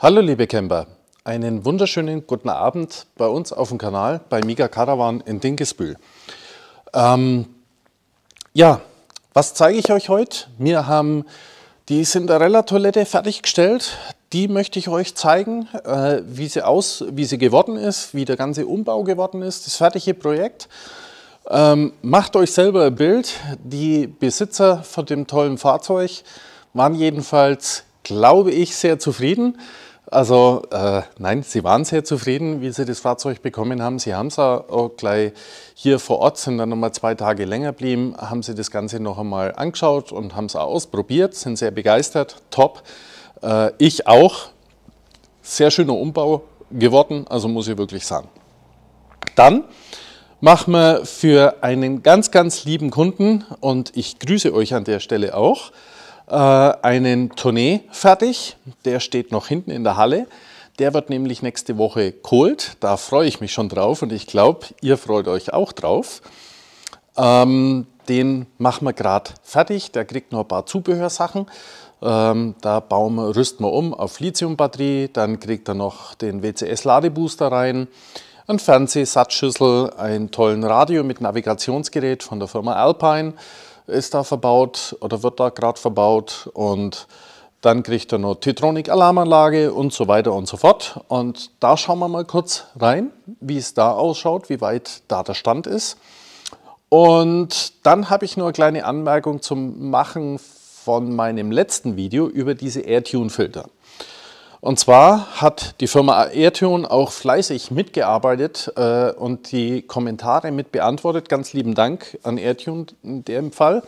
Hallo liebe Camper, einen wunderschönen guten Abend bei uns auf dem Kanal bei Miga Caravan in Dinkesbühl. Ähm, ja, was zeige ich euch heute? Wir haben die Cinderella-Toilette fertiggestellt. Die möchte ich euch zeigen, äh, wie, sie aus, wie sie geworden ist, wie der ganze Umbau geworden ist, das fertige Projekt. Ähm, macht euch selber ein Bild. Die Besitzer von dem tollen Fahrzeug waren jedenfalls, glaube ich, sehr zufrieden. Also äh, nein, Sie waren sehr zufrieden, wie Sie das Fahrzeug bekommen haben. Sie haben es auch gleich hier vor Ort, sind dann nochmal zwei Tage länger geblieben, haben Sie das Ganze noch einmal angeschaut und haben es auch ausprobiert, sind sehr begeistert, top. Äh, ich auch. Sehr schöner Umbau geworden, also muss ich wirklich sagen. Dann machen wir für einen ganz, ganz lieben Kunden und ich grüße euch an der Stelle auch, äh, einen Tournee fertig. Der steht noch hinten in der Halle. Der wird nämlich nächste Woche geholt. Da freue ich mich schon drauf und ich glaube, ihr freut euch auch drauf. Ähm, den machen wir gerade fertig. Der kriegt noch ein paar Zubehörsachen. Ähm, da bauen wir, rüsten wir um auf Lithiumbatterie. Dann kriegt er noch den WCS-Ladebooster rein, einen Fernsehsatzschüssel, einen tollen Radio mit Navigationsgerät von der Firma Alpine, ist da verbaut oder wird da gerade verbaut und dann kriegt er noch Titronic Alarmanlage und so weiter und so fort. Und da schauen wir mal kurz rein, wie es da ausschaut, wie weit da der Stand ist. Und dann habe ich nur eine kleine Anmerkung zum Machen von meinem letzten Video über diese AirTune Filter. Und zwar hat die Firma Airtune auch fleißig mitgearbeitet äh, und die Kommentare mit beantwortet. Ganz lieben Dank an Airtune in dem Fall.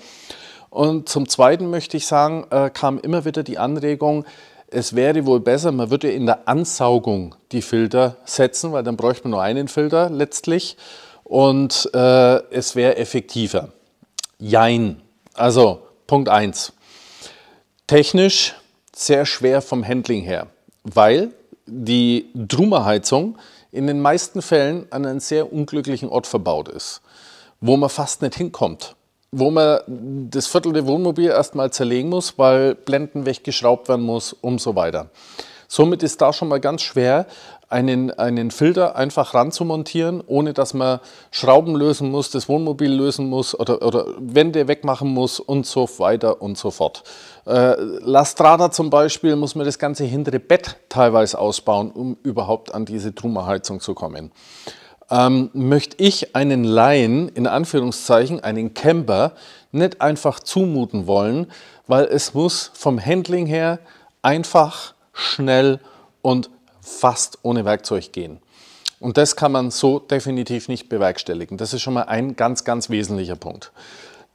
Und zum Zweiten möchte ich sagen, äh, kam immer wieder die Anregung, es wäre wohl besser, man würde in der Ansaugung die Filter setzen, weil dann bräuchte man nur einen Filter letztlich und äh, es wäre effektiver. Jein. Also Punkt 1. Technisch sehr schwer vom Handling her weil die Drumerheizung in den meisten Fällen an einem sehr unglücklichen Ort verbaut ist, wo man fast nicht hinkommt, wo man das Viertel der Wohnmobil erstmal zerlegen muss, weil Blenden weggeschraubt werden muss und so weiter. Somit ist da schon mal ganz schwer, einen, einen Filter einfach ranzumontieren, ohne dass man Schrauben lösen muss, das Wohnmobil lösen muss oder, oder Wände wegmachen muss und so weiter und so fort. Äh, La zum Beispiel muss man das ganze hintere Bett teilweise ausbauen, um überhaupt an diese Trumaheizung zu kommen. Ähm, möchte ich einen Laien, in Anführungszeichen, einen Camper, nicht einfach zumuten wollen, weil es muss vom Handling her einfach, schnell und fast ohne Werkzeug gehen. Und das kann man so definitiv nicht bewerkstelligen. Das ist schon mal ein ganz, ganz wesentlicher Punkt.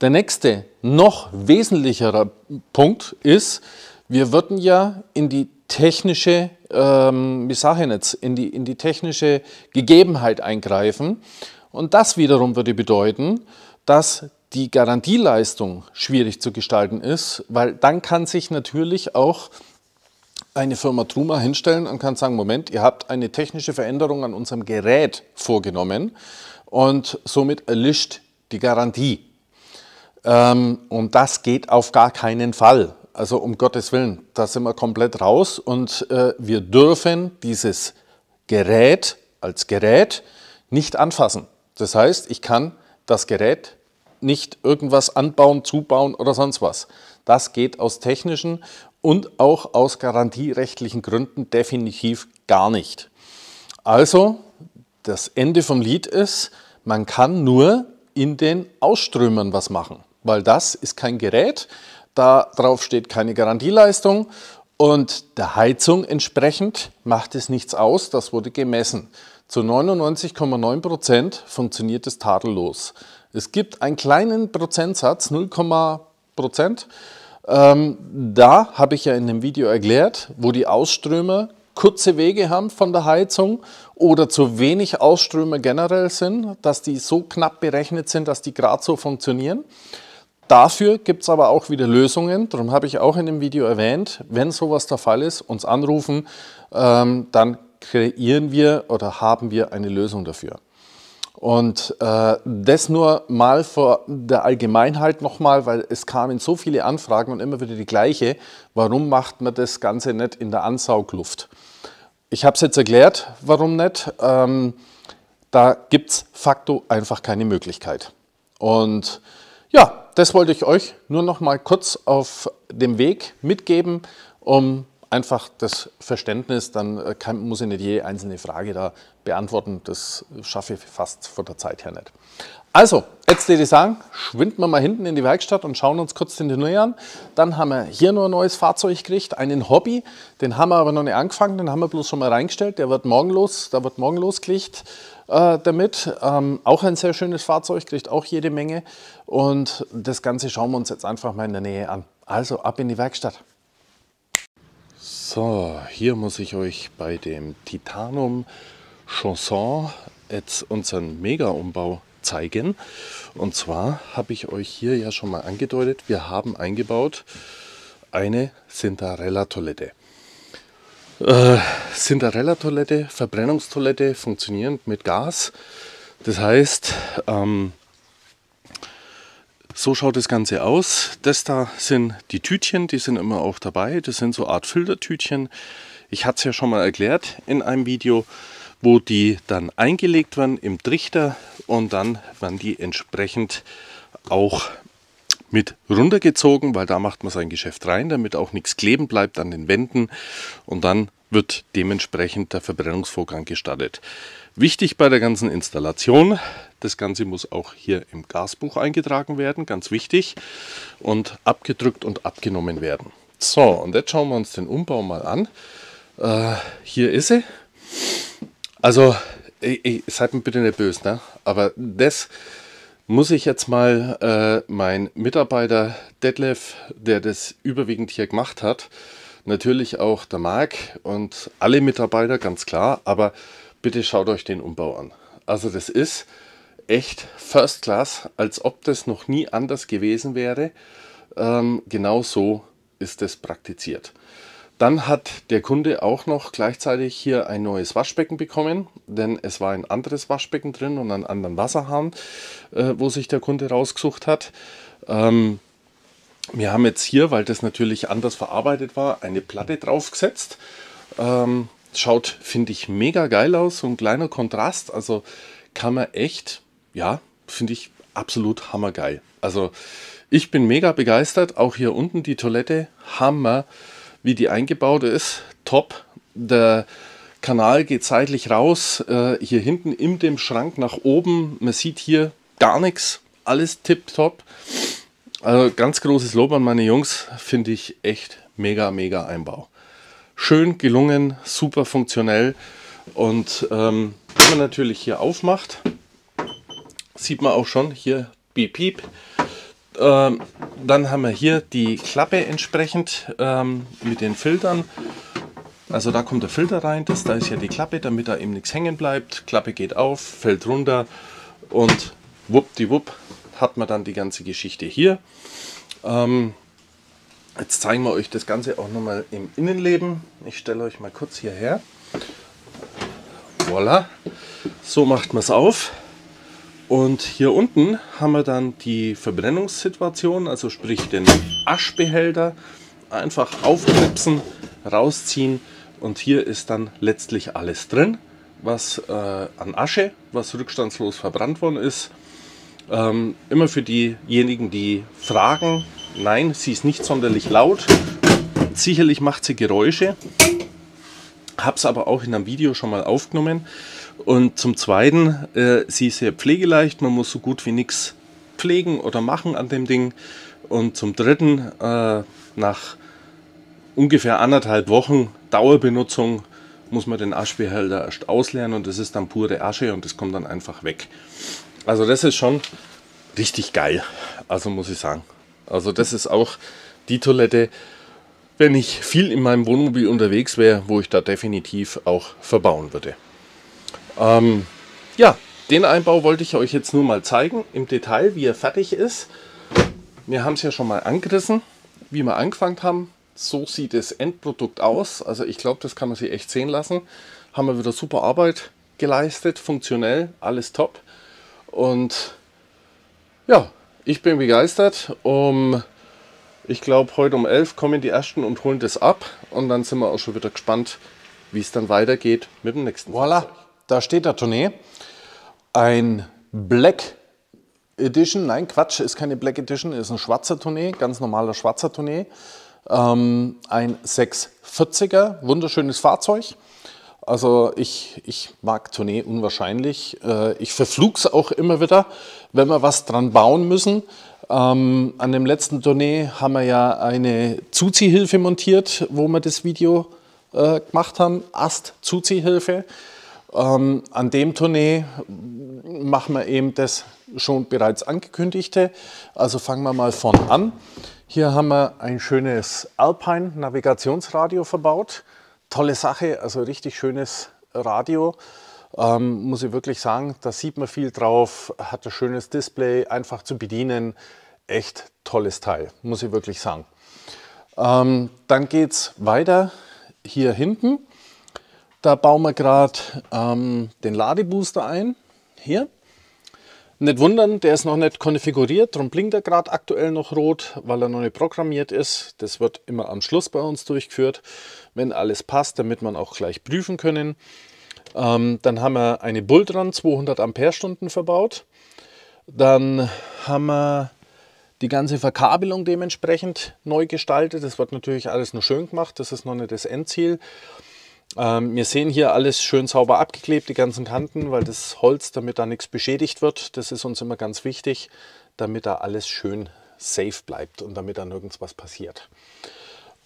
Der nächste, noch wesentlicherer Punkt ist, wir würden ja in die technische, ähm, wie sage ich jetzt, in die, in die technische Gegebenheit eingreifen. Und das wiederum würde bedeuten, dass die Garantieleistung schwierig zu gestalten ist, weil dann kann sich natürlich auch eine Firma Truma hinstellen und kann sagen, Moment, ihr habt eine technische Veränderung an unserem Gerät vorgenommen und somit erlischt die Garantie. Ähm, und das geht auf gar keinen Fall. Also um Gottes Willen, da sind wir komplett raus und äh, wir dürfen dieses Gerät als Gerät nicht anfassen. Das heißt, ich kann das Gerät nicht irgendwas anbauen, zubauen oder sonst was. Das geht aus technischen und auch aus garantierechtlichen Gründen definitiv gar nicht. Also, das Ende vom Lied ist, man kann nur in den Ausströmern was machen, weil das ist kein Gerät, da drauf steht keine Garantieleistung und der Heizung entsprechend macht es nichts aus, das wurde gemessen. Zu 99,9% Prozent funktioniert es tadellos. Es gibt einen kleinen Prozentsatz, 0,% Prozent, ähm, da habe ich ja in dem Video erklärt, wo die Ausströmer kurze Wege haben von der Heizung oder zu wenig Ausströmer generell sind, dass die so knapp berechnet sind, dass die gerade so funktionieren. Dafür gibt es aber auch wieder Lösungen. Darum habe ich auch in dem Video erwähnt, wenn sowas der Fall ist, uns anrufen, ähm, dann kreieren wir oder haben wir eine Lösung dafür. Und äh, das nur mal vor der Allgemeinheit nochmal, weil es kamen so viele Anfragen und immer wieder die gleiche, warum macht man das Ganze nicht in der Ansaugluft? Ich habe es jetzt erklärt, warum nicht. Ähm, da gibt es facto einfach keine Möglichkeit. Und ja, das wollte ich euch nur noch mal kurz auf dem Weg mitgeben, um einfach das Verständnis, dann äh, kann, muss ich nicht jede einzelne Frage da beantworten. Das schaffe ich fast von der Zeit her nicht. Also, jetzt würde ich sagen, schwinden wir mal hinten in die Werkstatt und schauen uns kurz den Tunnel an. Dann haben wir hier noch ein neues Fahrzeug gekriegt, einen Hobby. Den haben wir aber noch nicht angefangen, den haben wir bloß schon mal reingestellt. Der wird morgen los, da wird morgen losgelegt äh, damit. Ähm, auch ein sehr schönes Fahrzeug, kriegt auch jede Menge. Und das Ganze schauen wir uns jetzt einfach mal in der Nähe an. Also, ab in die Werkstatt. So, hier muss ich euch bei dem Titanum Chanson jetzt unseren Mega-Umbau zeigen. Und zwar habe ich euch hier ja schon mal angedeutet, wir haben eingebaut eine Cinderella-Toilette. Äh, Cinderella-Toilette, Verbrennungstoilette funktionierend mit Gas. Das heißt, ähm, so schaut das Ganze aus. Das da sind die Tütchen, die sind immer auch dabei. Das sind so Art Filtertütchen. Ich hatte es ja schon mal erklärt in einem Video, wo die dann eingelegt werden im Trichter und dann werden die entsprechend auch mit runtergezogen, weil da macht man sein Geschäft rein, damit auch nichts kleben bleibt an den Wänden und dann wird dementsprechend der Verbrennungsvorgang gestartet. Wichtig bei der ganzen Installation, das Ganze muss auch hier im Gasbuch eingetragen werden, ganz wichtig, und abgedrückt und abgenommen werden. So, und jetzt schauen wir uns den Umbau mal an. Äh, hier ist sie. Also, ey, ey, seid mir bitte nicht böse, ne? aber das muss ich jetzt mal äh, mein Mitarbeiter Detlef, der das überwiegend hier gemacht hat, natürlich auch der Marc und alle Mitarbeiter, ganz klar, aber bitte schaut euch den Umbau an. Also das ist echt First Class, als ob das noch nie anders gewesen wäre. Ähm, genau so ist es praktiziert. Dann hat der Kunde auch noch gleichzeitig hier ein neues Waschbecken bekommen, denn es war ein anderes Waschbecken drin und einen anderen Wasserhahn, äh, wo sich der Kunde rausgesucht hat. Ähm, wir haben jetzt hier, weil das natürlich anders verarbeitet war, eine Platte draufgesetzt. Ähm, schaut, finde ich, mega geil aus, so ein kleiner Kontrast. Also kann man echt ja, finde ich absolut hammergeil. Also ich bin mega begeistert. Auch hier unten die Toilette, Hammer, wie die eingebaut ist. Top. Der Kanal geht seitlich raus. Äh, hier hinten in dem Schrank nach oben. Man sieht hier gar nichts. Alles tipptopp. Also ganz großes Lob an meine Jungs. Finde ich echt mega, mega Einbau. Schön gelungen, super funktionell. Und ähm, wenn man natürlich hier aufmacht, sieht man auch schon hier, piep, piep. Ähm, dann haben wir hier die Klappe entsprechend ähm, mit den Filtern. Also da kommt der Filter rein, das da ist ja die Klappe, damit da eben nichts hängen bleibt. Klappe geht auf, fällt runter und wuppdiwupp hat man dann die ganze Geschichte hier. Ähm, jetzt zeigen wir euch das Ganze auch noch mal im Innenleben. Ich stelle euch mal kurz hierher. Voila, so macht man es auf. Und hier unten haben wir dann die Verbrennungssituation, also sprich den Aschbehälter, einfach aufknipsen, rausziehen und hier ist dann letztlich alles drin, was äh, an Asche, was rückstandslos verbrannt worden ist. Ähm, immer für diejenigen, die fragen, nein, sie ist nicht sonderlich laut, sicherlich macht sie Geräusche, habe es aber auch in einem Video schon mal aufgenommen. Und zum Zweiten, äh, sie ist sehr pflegeleicht, man muss so gut wie nichts pflegen oder machen an dem Ding. Und zum Dritten, äh, nach ungefähr anderthalb Wochen Dauerbenutzung muss man den Aschbehälter erst ausleeren und das ist dann pure Asche und das kommt dann einfach weg. Also das ist schon richtig geil, also muss ich sagen. Also das ist auch die Toilette, wenn ich viel in meinem Wohnmobil unterwegs wäre, wo ich da definitiv auch verbauen würde. Ähm, ja, den Einbau wollte ich euch jetzt nur mal zeigen, im Detail, wie er fertig ist. Wir haben es ja schon mal angerissen, wie wir angefangen haben. So sieht das Endprodukt aus. Also ich glaube, das kann man sich echt sehen lassen. Haben wir wieder super Arbeit geleistet, funktionell, alles top. Und ja, ich bin begeistert. Um, ich glaube, heute um 11 kommen die ersten und holen das ab. Und dann sind wir auch schon wieder gespannt, wie es dann weitergeht mit dem nächsten. Voilà. Fahrzeug. Da steht der Tournee. Ein Black Edition, nein Quatsch, ist keine Black Edition, ist ein schwarzer Tournee, ganz normaler schwarzer Tournee. Ähm, ein 640er, wunderschönes Fahrzeug. Also ich, ich mag Tournee unwahrscheinlich. Äh, ich verfluch's auch immer wieder, wenn wir was dran bauen müssen. Ähm, an dem letzten Tournee haben wir ja eine Zuziehhilfe montiert, wo wir das Video äh, gemacht haben. Ast-Zuziehhilfe. Ähm, an dem Tournee machen wir eben das schon bereits angekündigte. Also fangen wir mal von an. Hier haben wir ein schönes Alpine Navigationsradio verbaut. Tolle Sache, also richtig schönes Radio. Ähm, muss ich wirklich sagen, da sieht man viel drauf, hat ein schönes Display, einfach zu bedienen. Echt tolles Teil, muss ich wirklich sagen. Ähm, dann geht es weiter hier hinten. Da bauen wir gerade ähm, den Ladebooster ein. Hier. Nicht wundern, der ist noch nicht konfiguriert, darum blinkt er gerade aktuell noch rot, weil er noch nicht programmiert ist. Das wird immer am Schluss bei uns durchgeführt, wenn alles passt, damit man auch gleich prüfen können. Ähm, dann haben wir eine Bulldrun 200 Ampere-Stunden verbaut. Dann haben wir die ganze Verkabelung dementsprechend neu gestaltet. Das wird natürlich alles nur schön gemacht, das ist noch nicht das Endziel. Ähm, wir sehen hier alles schön sauber abgeklebt, die ganzen Kanten, weil das Holz, damit da nichts beschädigt wird, das ist uns immer ganz wichtig, damit da alles schön safe bleibt und damit da nirgends was passiert.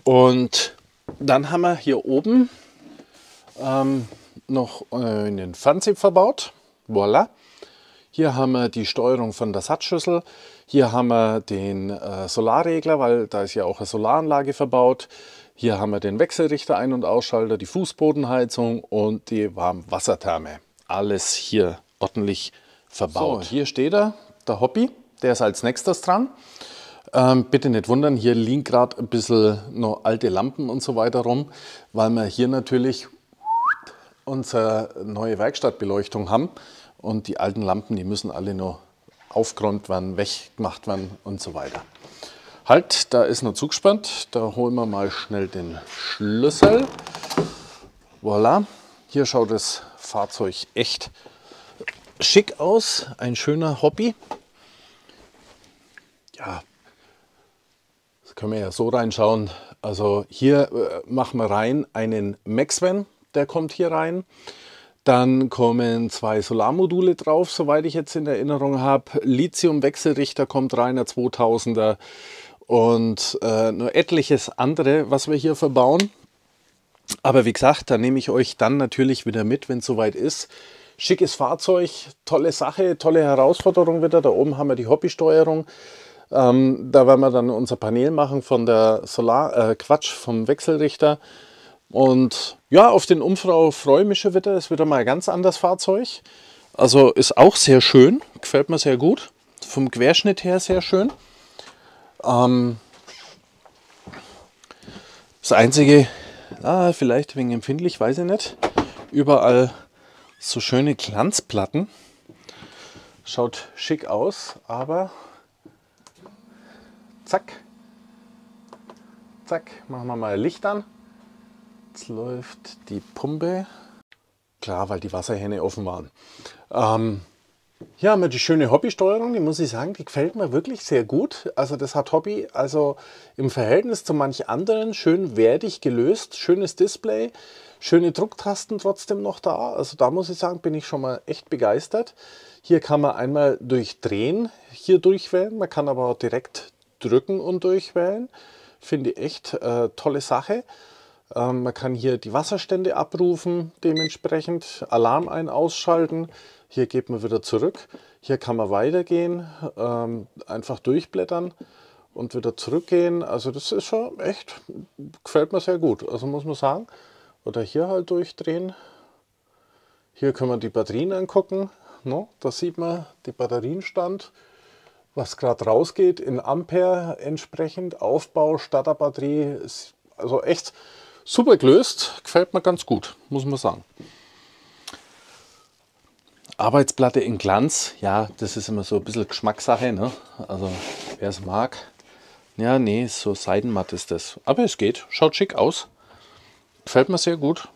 Und dann haben wir hier oben ähm, noch äh, einen Fernseher verbaut. Voila. Hier haben wir die Steuerung von der Satzschüssel. Hier haben wir den äh, Solarregler, weil da ist ja auch eine Solaranlage verbaut. Hier haben wir den Wechselrichter Ein- und Ausschalter, die Fußbodenheizung und die Warmwassertherme. Alles hier ordentlich verbaut. So, hier steht er, der Hobby, der ist als nächstes dran. Ähm, bitte nicht wundern, hier liegen gerade ein bisschen noch alte Lampen und so weiter rum, weil wir hier natürlich unsere neue Werkstattbeleuchtung haben und die alten Lampen, die müssen alle noch aufgeräumt werden, weggemacht werden und so weiter. Halt, da ist noch zugespannt. Da holen wir mal schnell den Schlüssel. Voilà. Hier schaut das Fahrzeug echt schick aus. Ein schöner Hobby. Ja, das können wir ja so reinschauen. Also hier äh, machen wir rein einen Maxvan, der kommt hier rein. Dann kommen zwei Solarmodule drauf, soweit ich jetzt in Erinnerung habe. Lithium-Wechselrichter kommt rein, der 2000er und äh, nur etliches andere, was wir hier verbauen. Aber wie gesagt, da nehme ich euch dann natürlich wieder mit, wenn es soweit ist. Schickes Fahrzeug, tolle Sache, tolle Herausforderung wieder. Da oben haben wir die Hobbysteuerung. Ähm, da werden wir dann unser Panel machen von der Solar, äh, Quatsch, vom Wechselrichter. Und ja, auf den Umfrau freue ich mich schon wieder. Ist wieder mal ein ganz anderes Fahrzeug. Also ist auch sehr schön, gefällt mir sehr gut. Vom Querschnitt her sehr schön. Ähm, das einzige, ah, vielleicht wegen empfindlich, weiß ich nicht. Überall so schöne Glanzplatten. Schaut schick aus, aber zack, zack, machen wir mal Licht an. Jetzt läuft die Pumpe. Klar, weil die Wasserhähne offen waren. Ähm, ja, haben wir die schöne Hobbysteuerung, die muss ich sagen, die gefällt mir wirklich sehr gut. Also das hat Hobby also im Verhältnis zu manch anderen schön wertig gelöst. Schönes Display, schöne Drucktasten trotzdem noch da. Also da muss ich sagen, bin ich schon mal echt begeistert. Hier kann man einmal durchdrehen, hier durchwählen. Man kann aber auch direkt drücken und durchwählen. Finde ich echt äh, tolle Sache. Ähm, man kann hier die Wasserstände abrufen, dementsprechend Alarm ein, ausschalten. Hier geht man wieder zurück. Hier kann man weitergehen, ähm, einfach durchblättern und wieder zurückgehen. Also das ist schon echt, gefällt mir sehr gut. Also muss man sagen. Oder hier halt durchdrehen. Hier können wir die Batterien angucken. No, ne? da sieht man die Batterienstand, was gerade rausgeht in Ampere entsprechend. Aufbau, Starterbatterie, also echt super gelöst, gefällt mir ganz gut, muss man sagen. Arbeitsplatte in Glanz, ja, das ist immer so ein bisschen Geschmackssache, ne? Also wer es mag. Ja, nee, so seidenmatt ist das. Aber es geht, schaut schick aus. Gefällt mir sehr gut.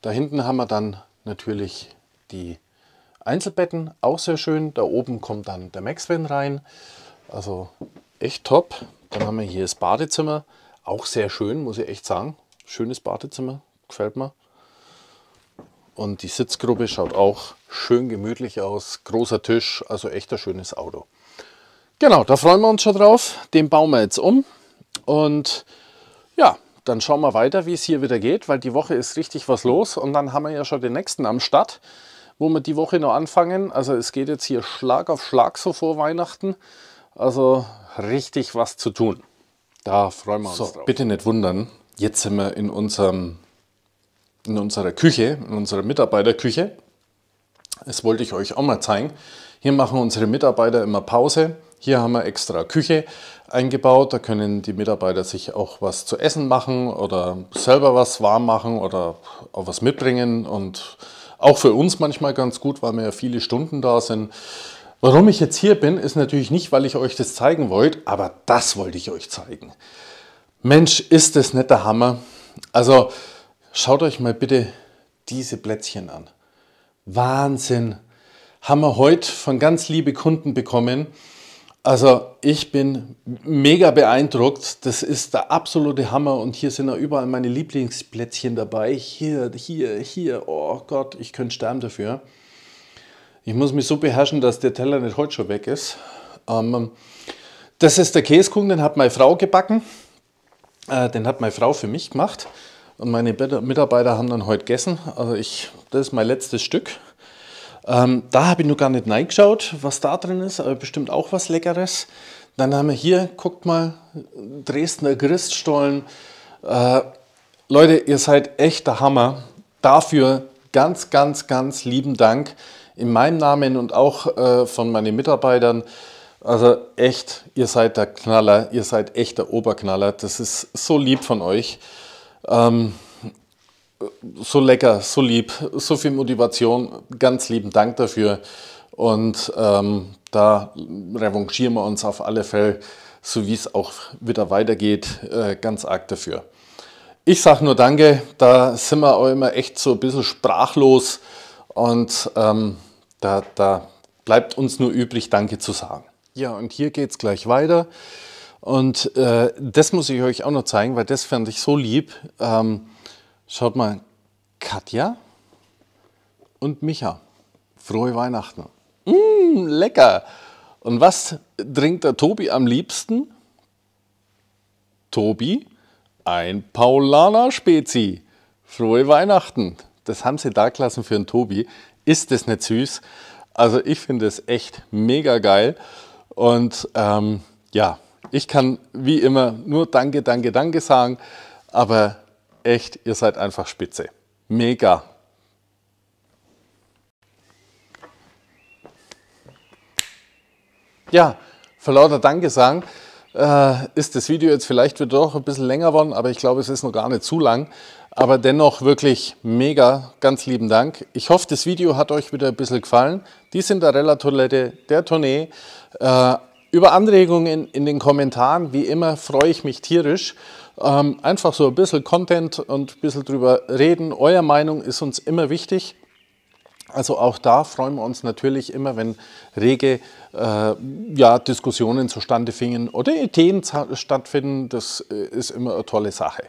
Da hinten haben wir dann natürlich die Einzelbetten, auch sehr schön. Da oben kommt dann der Maxwin rein. Also echt top. Dann haben wir hier das Badezimmer, auch sehr schön, muss ich echt sagen. Schönes Badezimmer, gefällt mir. Und die Sitzgruppe schaut auch schön gemütlich aus. Großer Tisch, also echt ein schönes Auto. Genau, da freuen wir uns schon drauf. Den bauen wir jetzt um. Und ja, dann schauen wir weiter, wie es hier wieder geht, weil die Woche ist richtig was los. Und dann haben wir ja schon den nächsten am Start, wo wir die Woche noch anfangen. Also es geht jetzt hier Schlag auf Schlag so vor Weihnachten. Also richtig was zu tun. Da freuen wir uns so, drauf. Bitte nicht wundern. Jetzt sind wir in unserem in unserer Küche, in unserer Mitarbeiterküche. Das wollte ich euch auch mal zeigen. Hier machen unsere Mitarbeiter immer Pause. Hier haben wir extra Küche eingebaut. Da können die Mitarbeiter sich auch was zu essen machen oder selber was warm machen oder auch was mitbringen. Und auch für uns manchmal ganz gut, weil wir ja viele Stunden da sind. Warum ich jetzt hier bin, ist natürlich nicht, weil ich euch das zeigen wollte, aber das wollte ich euch zeigen. Mensch, ist das nicht der Hammer. Also Schaut euch mal bitte diese Plätzchen an. Wahnsinn! Haben wir heute von ganz liebe Kunden bekommen. Also ich bin mega beeindruckt. Das ist der absolute Hammer und hier sind auch überall meine Lieblingsplätzchen dabei. Hier, hier, hier. Oh Gott, ich könnte sterben dafür. Ich muss mich so beherrschen, dass der Teller nicht heute schon weg ist. Ähm, das ist der Käsekuchen, den hat meine Frau gebacken. Äh, den hat meine Frau für mich gemacht. Und meine Mitarbeiter haben dann heute gegessen. Also ich, das ist mein letztes Stück. Ähm, da habe ich nur gar nicht reingeschaut, was da drin ist, aber bestimmt auch was Leckeres. Dann haben wir hier, guckt mal, Dresdner Christstollen. Äh, Leute, ihr seid echt der Hammer. Dafür ganz, ganz, ganz lieben Dank in meinem Namen und auch äh, von meinen Mitarbeitern. Also echt, ihr seid der Knaller, ihr seid echt der Oberknaller. Das ist so lieb von euch. Ähm, so lecker, so lieb, so viel Motivation. Ganz lieben Dank dafür. Und ähm, da revanchieren wir uns auf alle Fälle, so wie es auch wieder weitergeht, äh, ganz arg dafür. Ich sage nur Danke, da sind wir auch immer echt so ein bisschen sprachlos und ähm, da, da bleibt uns nur übrig, Danke zu sagen. Ja, und hier geht es gleich weiter. Und äh, das muss ich euch auch noch zeigen, weil das fand ich so lieb. Ähm, schaut mal, Katja und Micha. Frohe Weihnachten. Mmh, lecker. Und was trinkt der Tobi am liebsten? Tobi, ein Paulaner-Spezi. Frohe Weihnachten. Das haben sie da gelassen für einen Tobi. Ist das nicht süß? Also ich finde es echt mega geil. Und ähm, ja, ich kann wie immer nur Danke, Danke, Danke sagen, aber echt, ihr seid einfach spitze. Mega. Ja, vor lauter Danke sagen äh, ist das Video jetzt vielleicht wieder doch ein bisschen länger geworden, aber ich glaube, es ist noch gar nicht zu lang. Aber dennoch wirklich mega, ganz lieben Dank. Ich hoffe, das Video hat euch wieder ein bisschen gefallen. Die sind der Rella-Toilette der Tournee. Äh, über Anregungen in, in den Kommentaren, wie immer, freue ich mich tierisch. Ähm, einfach so ein bisschen Content und ein bisschen drüber reden. Eure Meinung ist uns immer wichtig. Also auch da freuen wir uns natürlich immer, wenn rege äh, ja, Diskussionen zustande fingen oder Ideen stattfinden. Das äh, ist immer eine tolle Sache.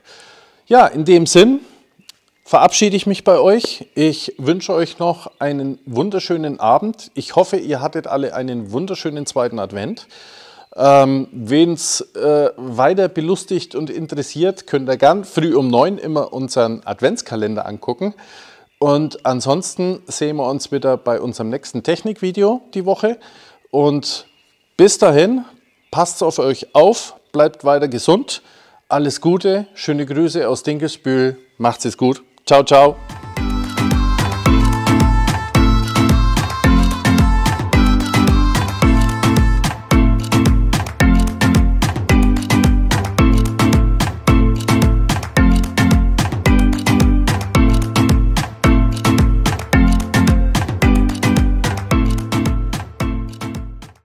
Ja, in dem Sinn, verabschiede ich mich bei euch. Ich wünsche euch noch einen wunderschönen Abend. Ich hoffe, ihr hattet alle einen wunderschönen zweiten Advent. Ähm, Wen es äh, weiter belustigt und interessiert, könnt ihr gern früh um neun immer unseren Adventskalender angucken. Und ansonsten sehen wir uns wieder bei unserem nächsten Technikvideo die Woche. Und bis dahin, passt auf euch auf, bleibt weiter gesund. Alles Gute, schöne Grüße aus Dinkelsbühl. Macht's es gut. 超超。